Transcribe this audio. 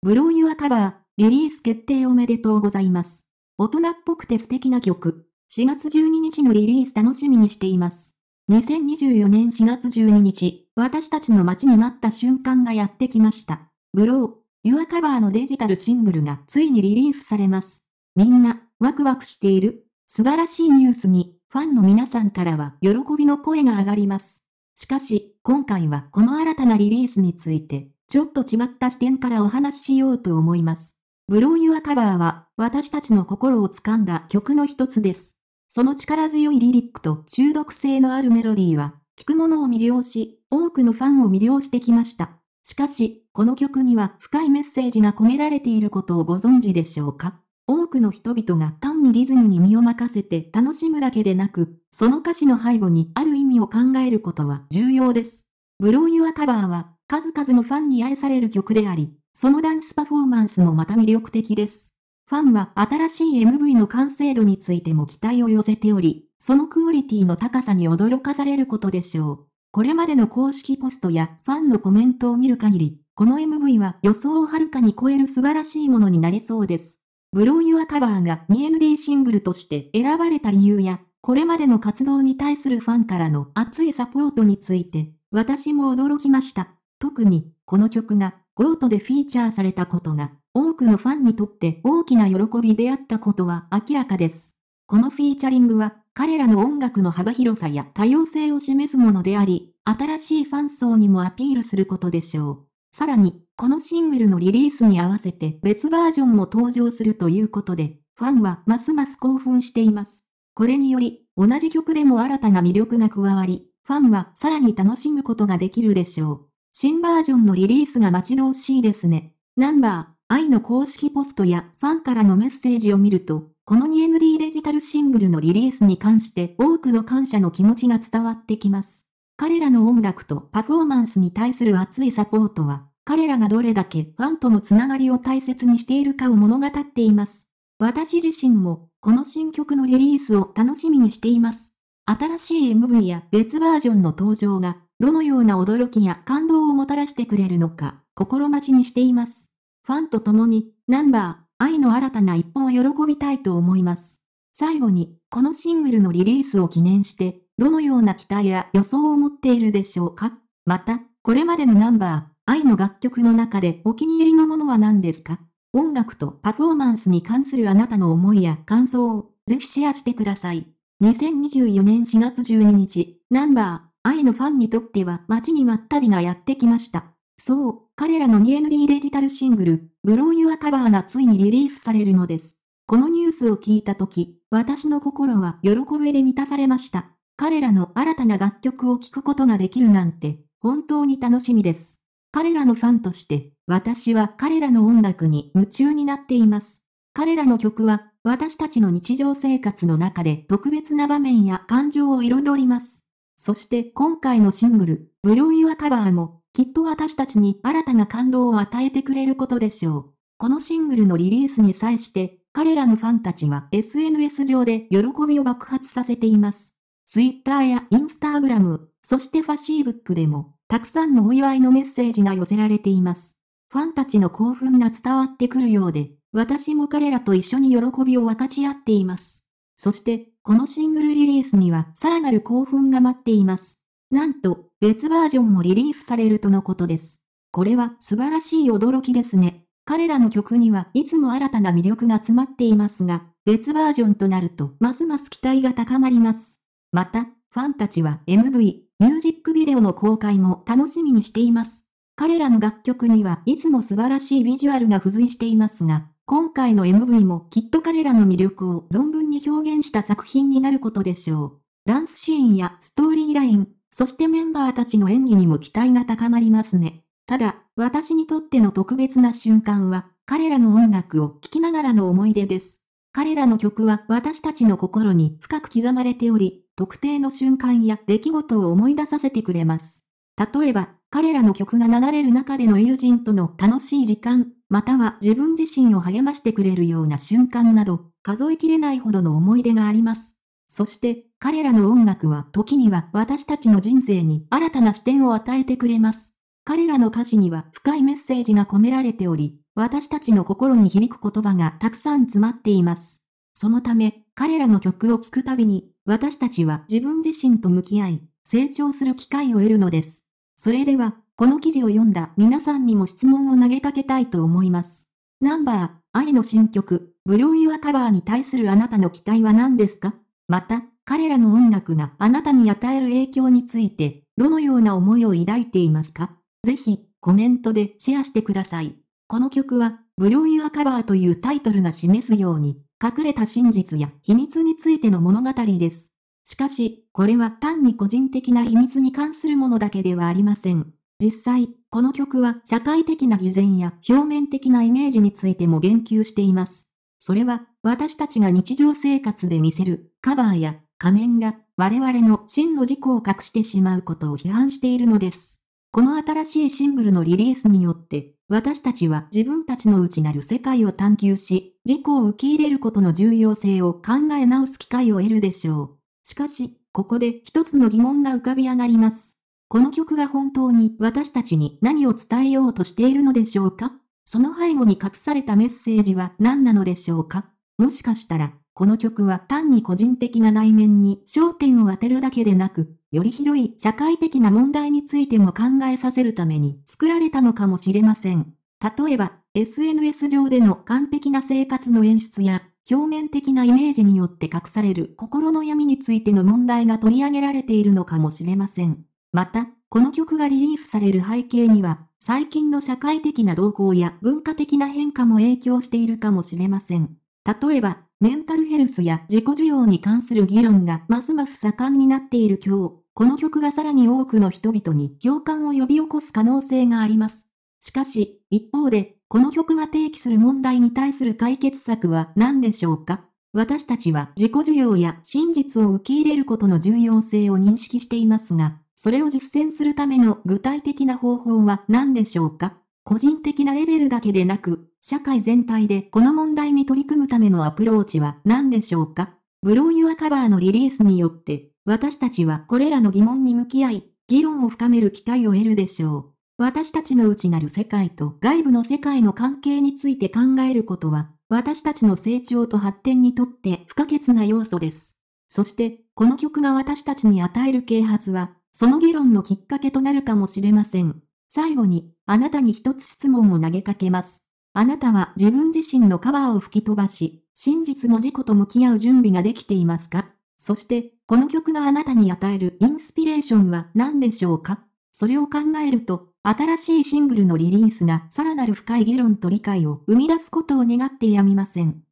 ブローユアカバー、リリース決定おめでとうございます。大人っぽくて素敵な曲。4月12日のリリース楽しみにしています。2024年4月12日、私たちの待ちに待った瞬間がやってきました。ブロー、ユアカバーのデジタルシングルがついにリリースされます。みんな、ワクワクしている。素晴らしいニュースに、ファンの皆さんからは喜びの声が上がります。しかし、今回はこの新たなリリースについて、ちょっと違った視点からお話ししようと思います。ブローユアカバーは、私たちの心を掴んだ曲の一つです。その力強いリリックと中毒性のあるメロディーは、聴く者を魅了し、多くのファンを魅了してきました。しかし、この曲には深いメッセージが込められていることをご存知でしょうか多くの人々が単にリズムに身を任せて楽しむだけでなく、その歌詞の背後にある意味を考えることは重要です。ブローユアカバーは数々のファンに愛される曲であり、そのダンスパフォーマンスもまた魅力的です。ファンは新しい MV の完成度についても期待を寄せており、そのクオリティの高さに驚かされることでしょう。これまでの公式ポストやファンのコメントを見る限り、この MV は予想をはるかに超える素晴らしいものになりそうです。ブローユアカバーが 2ND シングルとして選ばれた理由や、これまでの活動に対するファンからの熱いサポートについて、私も驚きました。特に、この曲が、ゴートでフィーチャーされたことが、多くのファンにとって大きな喜びであったことは明らかです。このフィーチャリングは、彼らの音楽の幅広さや多様性を示すものであり、新しいファン層にもアピールすることでしょう。さらに、このシングルのリリースに合わせて別バージョンも登場するということで、ファンはますます興奮しています。これにより、同じ曲でも新たな魅力が加わり、ファンはさらに楽しむことができるでしょう。新バージョンのリリースが待ち遠しいですね。ナンバー、愛の公式ポストやファンからのメッセージを見ると、この 2ND デジタルシングルのリリースに関して多くの感謝の気持ちが伝わってきます。彼らの音楽とパフォーマンスに対する熱いサポートは、彼らがどれだけファンとのつながりを大切にしているかを物語っています。私自身も、この新曲のリリースを楽しみにしています。新しい MV や別バージョンの登場がどのような驚きや感動をもたらしてくれるのか、心待ちにしています。ファンと共に、ナンバー、愛の新たな一歩を喜びたいと思います。最後に、このシングルのリリースを記念して、どのような期待や予想を持っているでしょうかまた、これまでのナンバー、愛の楽曲の中でお気に入りのものは何ですか音楽とパフォーマンスに関するあなたの思いや感想を、ぜひシェアしてください。2024年4月12日、ナンバー、愛のファンにとっては待ちに待った日がやってきました。そう、彼らの 2ND デジタルシングル、ブローユアカバーがついにリリースされるのです。このニュースを聞いたとき、私の心は喜びで満たされました。彼らの新たな楽曲を聴くことができるなんて、本当に楽しみです。彼らのファンとして、私は彼らの音楽に夢中になっています。彼らの曲は、私たちの日常生活の中で特別な場面や感情を彩ります。そして今回のシングル、ブロイ・ワカバーも、きっと私たちに新たな感動を与えてくれることでしょう。このシングルのリリースに際して、彼らのファンたちは SNS 上で喜びを爆発させています。Twitter や Instagram、そしてファシーブックでも、たくさんのお祝いのメッセージが寄せられています。ファンたちの興奮が伝わってくるようで、私も彼らと一緒に喜びを分かち合っています。そして、このシングルリリースにはさらなる興奮が待っています。なんと、別バージョンもリリースされるとのことです。これは素晴らしい驚きですね。彼らの曲にはいつも新たな魅力が詰まっていますが、別バージョンとなるとますます期待が高まります。また、ファンたちは MV、ミュージックビデオの公開も楽しみにしています。彼らの楽曲にはいつも素晴らしいビジュアルが付随していますが、今回の MV もきっと彼らの魅力を存分に表現した作品になることでしょう。ダンスシーンやストーリーライン、そしてメンバーたちの演技にも期待が高まりますね。ただ、私にとっての特別な瞬間は、彼らの音楽を聴きながらの思い出です。彼らの曲は私たちの心に深く刻まれており、特定の瞬間や出来事を思い出させてくれます。例えば、彼らの曲が流れる中での友人との楽しい時間、または自分自身を励ましてくれるような瞬間など、数えきれないほどの思い出があります。そして、彼らの音楽は時には私たちの人生に新たな視点を与えてくれます。彼らの歌詞には深いメッセージが込められており、私たちの心に響く言葉がたくさん詰まっています。そのため、彼らの曲を聴くたびに、私たちは自分自身と向き合い、成長する機会を得るのです。それでは、この記事を読んだ皆さんにも質問を投げかけたいと思います。ナンバー、愛の新曲、ブローユアカバーに対するあなたの期待は何ですかまた、彼らの音楽があなたに与える影響について、どのような思いを抱いていますかぜひ、コメントでシェアしてください。この曲は、ブローユアカバーというタイトルが示すように、隠れた真実や秘密についての物語です。しかし、これは単に個人的な秘密に関するものだけではありません。実際、この曲は社会的な偽善や表面的なイメージについても言及しています。それは、私たちが日常生活で見せるカバーや仮面が我々の真の自己を隠してしまうことを批判しているのです。この新しいシングルのリリースによって、私たちは自分たちの内なる世界を探求し、自己を受け入れることの重要性を考え直す機会を得るでしょう。しかし、ここで一つの疑問が浮かび上がります。この曲が本当に私たちに何を伝えようとしているのでしょうかその背後に隠されたメッセージは何なのでしょうかもしかしたら、この曲は単に個人的な内面に焦点を当てるだけでなく、より広い社会的な問題についても考えさせるために作られたのかもしれません。例えば、SNS 上での完璧な生活の演出や、表面的なイメージによって隠される心の闇についての問題が取り上げられているのかもしれません。また、この曲がリリースされる背景には、最近の社会的な動向や文化的な変化も影響しているかもしれません。例えば、メンタルヘルスや自己需要に関する議論がますます盛んになっている今日、この曲がさらに多くの人々に共感を呼び起こす可能性があります。しかし、一方で、この曲が提起する問題に対する解決策は何でしょうか私たちは自己需要や真実を受け入れることの重要性を認識していますが、それを実践するための具体的な方法は何でしょうか個人的なレベルだけでなく、社会全体でこの問題に取り組むためのアプローチは何でしょうかブローユアカバーのリリースによって、私たちはこれらの疑問に向き合い、議論を深める機会を得るでしょう。私たちの内なる世界と外部の世界の関係について考えることは、私たちの成長と発展にとって不可欠な要素です。そして、この曲が私たちに与える啓発は、その議論のきっかけとなるかもしれません。最後に、あなたに一つ質問を投げかけます。あなたは自分自身のカバーを吹き飛ばし、真実の事故と向き合う準備ができていますかそして、この曲があなたに与えるインスピレーションは何でしょうかそれを考えると、新しいシングルのリリースがさらなる深い議論と理解を生み出すことを願ってやみません。